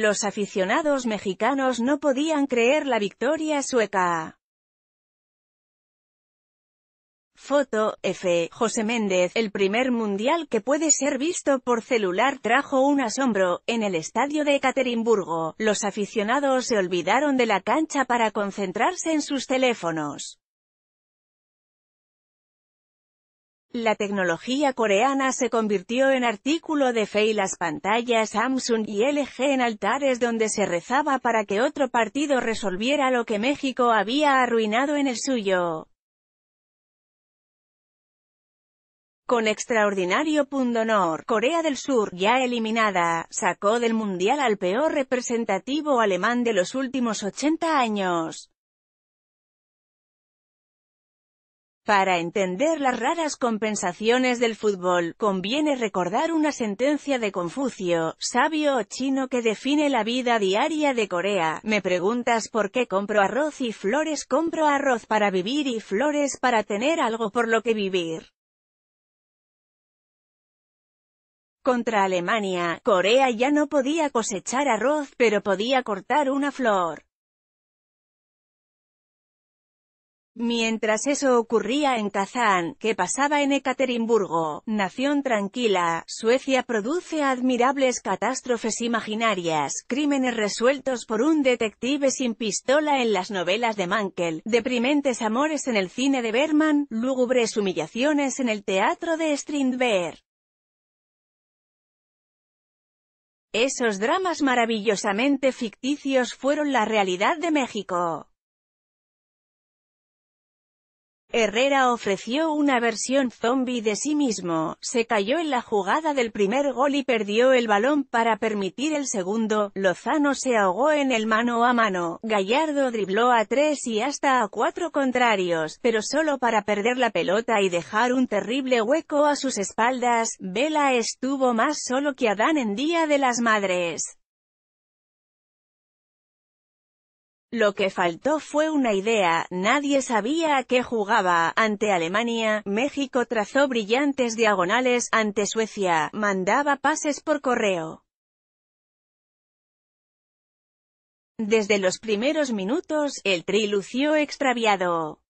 Los aficionados mexicanos no podían creer la victoria sueca. Foto, F. José Méndez, el primer mundial que puede ser visto por celular trajo un asombro, en el estadio de Ekaterimburgo, los aficionados se olvidaron de la cancha para concentrarse en sus teléfonos. La tecnología coreana se convirtió en artículo de fe y las pantallas Samsung y LG en altares donde se rezaba para que otro partido resolviera lo que México había arruinado en el suyo. Con extraordinario pundonor, Corea del Sur, ya eliminada, sacó del Mundial al peor representativo alemán de los últimos 80 años. Para entender las raras compensaciones del fútbol, conviene recordar una sentencia de Confucio, sabio chino que define la vida diaria de Corea. Me preguntas por qué compro arroz y flores. Compro arroz para vivir y flores para tener algo por lo que vivir. Contra Alemania, Corea ya no podía cosechar arroz, pero podía cortar una flor. Mientras eso ocurría en Kazán, que pasaba en Ekaterimburgo, nación tranquila, Suecia produce admirables catástrofes imaginarias, crímenes resueltos por un detective sin pistola en las novelas de Mankel, deprimentes amores en el cine de Berman, lúgubres humillaciones en el teatro de Strindberg. Esos dramas maravillosamente ficticios fueron la realidad de México. Herrera ofreció una versión zombie de sí mismo, se cayó en la jugada del primer gol y perdió el balón para permitir el segundo, Lozano se ahogó en el mano a mano, Gallardo dribló a tres y hasta a cuatro contrarios, pero solo para perder la pelota y dejar un terrible hueco a sus espaldas, Vela estuvo más solo que Adán en Día de las Madres. Lo que faltó fue una idea, nadie sabía a qué jugaba, ante Alemania, México trazó brillantes diagonales, ante Suecia, mandaba pases por correo. Desde los primeros minutos, el tri lució extraviado.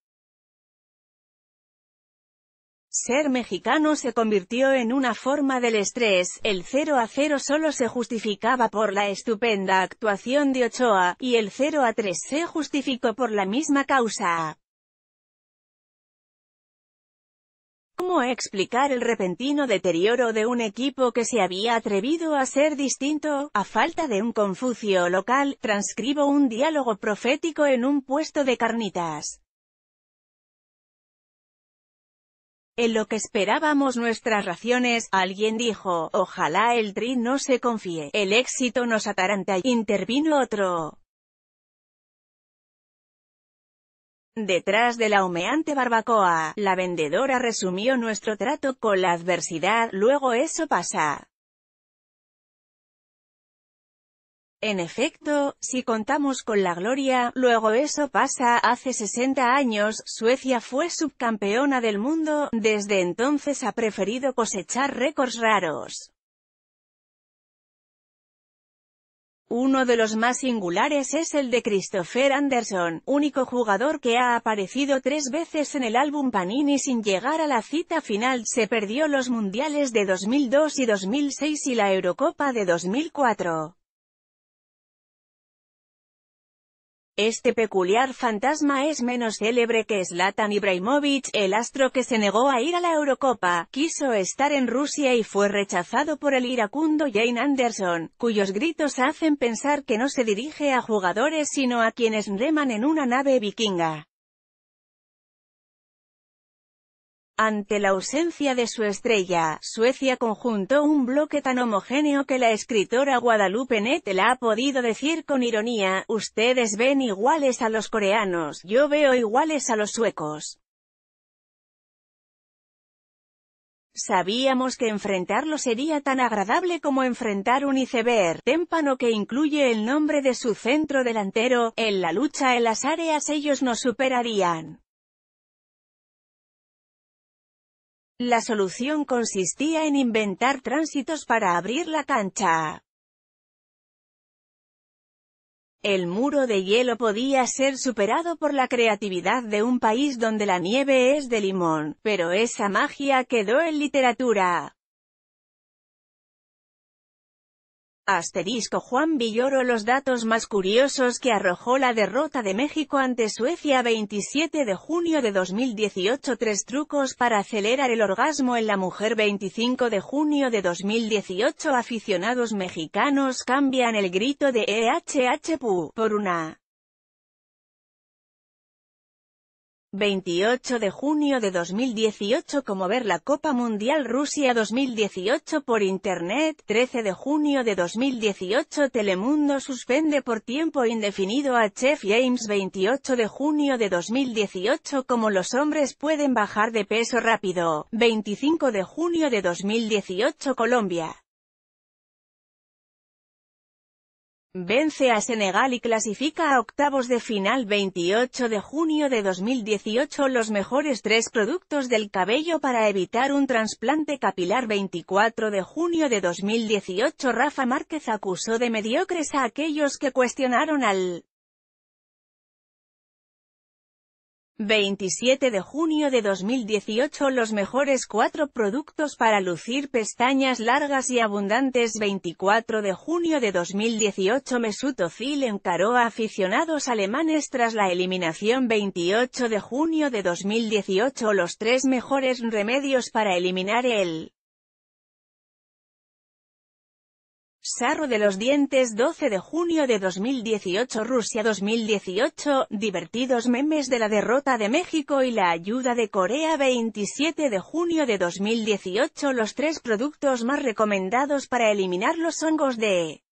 Ser mexicano se convirtió en una forma del estrés, el 0 a 0 solo se justificaba por la estupenda actuación de Ochoa, y el 0 a 3 se justificó por la misma causa. ¿Cómo explicar el repentino deterioro de un equipo que se había atrevido a ser distinto? A falta de un Confucio local, transcribo un diálogo profético en un puesto de carnitas. En lo que esperábamos nuestras raciones, alguien dijo, ojalá el Tri no se confíe, el éxito nos ataranta, intervino otro. Detrás de la humeante barbacoa, la vendedora resumió nuestro trato con la adversidad, luego eso pasa. En efecto, si contamos con la gloria, luego eso pasa, hace 60 años, Suecia fue subcampeona del mundo, desde entonces ha preferido cosechar récords raros. Uno de los más singulares es el de Christopher Anderson, único jugador que ha aparecido tres veces en el álbum Panini sin llegar a la cita final. Se perdió los Mundiales de 2002 y 2006 y la Eurocopa de 2004. Este peculiar fantasma es menos célebre que Zlatan Ibrahimovic, el astro que se negó a ir a la Eurocopa, quiso estar en Rusia y fue rechazado por el iracundo Jane Anderson, cuyos gritos hacen pensar que no se dirige a jugadores sino a quienes reman en una nave vikinga. Ante la ausencia de su estrella, Suecia conjuntó un bloque tan homogéneo que la escritora Guadalupe la ha podido decir con ironía, ustedes ven iguales a los coreanos, yo veo iguales a los suecos. Sabíamos que enfrentarlo sería tan agradable como enfrentar un iceberg, témpano que incluye el nombre de su centro delantero, en la lucha en las áreas ellos nos superarían. La solución consistía en inventar tránsitos para abrir la cancha. El muro de hielo podía ser superado por la creatividad de un país donde la nieve es de limón, pero esa magia quedó en literatura. Asterisco Juan Villoro Los datos más curiosos que arrojó la derrota de México ante Suecia 27 de junio de 2018 Tres trucos para acelerar el orgasmo en la mujer 25 de junio de 2018 Aficionados mexicanos cambian el grito de EHHPU por una 28 de junio de 2018 como ver la Copa Mundial Rusia 2018 por Internet, 13 de junio de 2018 Telemundo suspende por tiempo indefinido a Chef James 28 de junio de 2018 como los hombres pueden bajar de peso rápido, 25 de junio de 2018 Colombia. Vence a Senegal y clasifica a octavos de final 28 de junio de 2018 los mejores tres productos del cabello para evitar un trasplante capilar 24 de junio de 2018 Rafa Márquez acusó de mediocres a aquellos que cuestionaron al 27 de junio de 2018 Los mejores cuatro productos para lucir pestañas largas y abundantes 24 de junio de 2018 Mesut Özil encaró a aficionados alemanes tras la eliminación 28 de junio de 2018 Los tres mejores remedios para eliminar el Sarro de los dientes 12 de junio de 2018 Rusia 2018 Divertidos memes de la derrota de México y la ayuda de Corea 27 de junio de 2018 Los tres productos más recomendados para eliminar los hongos de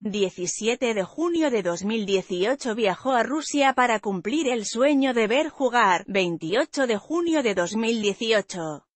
17 de junio de 2018 viajó a Rusia para cumplir el sueño de ver jugar, 28 de junio de 2018.